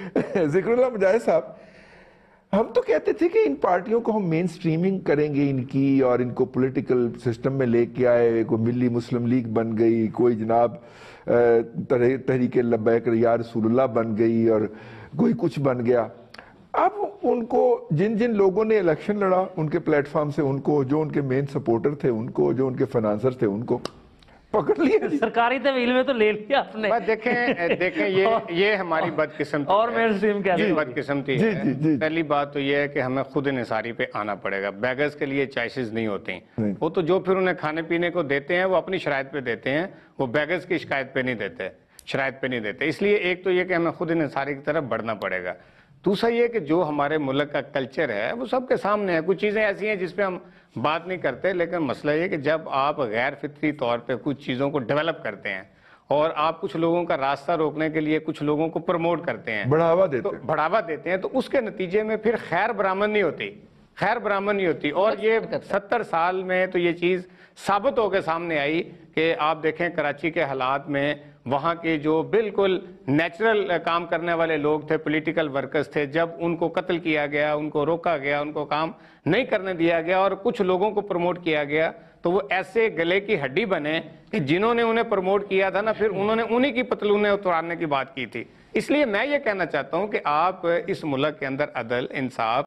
जिक्रुल्ला मुजाहिद साहब हम तो कहते थे कि इन पार्टियों को हम मेन स्ट्रीमिंग करेंगे इनकी और इनको पॉलिटिकल सिस्टम में लेके आए कोई मिली मुस्लिम लीग बन गई कोई जनाब तहरीक लबैक या रसूल्ला बन गई और कोई कुछ बन गया अब उनको जिन जिन लोगों ने इलेक्शन लड़ा उनके प्लेटफॉर्म से उनको जो उनके मेन सपोर्टर थे उनको जो उनके फाइनेंसर थे उनको पकड़ लिए सरकारी तवील तो में तो ले लिया आपने देखें देखें ये ये हमारी बदकिस्मती और मेन स्ट्रीम क्या बदकिस्मती है पहली बात तो ये है कि हमें खुद निसारी पे आना पड़ेगा बैगर्स के लिए चॉइसेस नहीं होते हैं वो तो जो फिर उन्हें खाने पीने को देते हैं वो अपनी शरात पे देते हैं वो बैगर्स की शिकायत पे नहीं देते शरात पे नहीं देते इसलिए एक तो ये कि हमें खुद निसारी की तरफ बढ़ना पड़ेगा दूसरा ये कि जो हमारे मुल्क का कल्चर है वो सबके सामने है कुछ चीज़ें ऐसी हैं जिस हम बात नहीं करते लेकिन मसला ये कि जब आप गैर फित्री तौर पे कुछ चीज़ों को डेवलप करते हैं और आप कुछ लोगों का रास्ता रोकने के लिए कुछ लोगों को प्रमोट करते हैं बढ़ावा देते तो, बढ़ावा देते हैं तो उसके नतीजे में फिर खैर बरामद नहीं होती खैर बरामद नहीं होती और अच्छा, ये अच्छा, अच्छा। सत्तर साल में तो ये चीज़ साबित होकर सामने आई कि आप देखें कराची के हालात में वहाँ के जो बिल्कुल नेचुरल काम करने वाले लोग थे पॉलिटिकल वर्कर्स थे जब उनको कत्ल किया गया उनको रोका गया उनको काम नहीं करने दिया गया और कुछ लोगों को प्रमोट किया गया तो वो ऐसे गले की हड्डी बने कि जिन्होंने उन्हें प्रमोट किया था ना फिर उन्होंने उन्हीं की पतलूने उतारने की बात की थी इसलिए मैं ये कहना चाहता हूँ कि आप इस मुल्क के अंदर अदल इंसाफ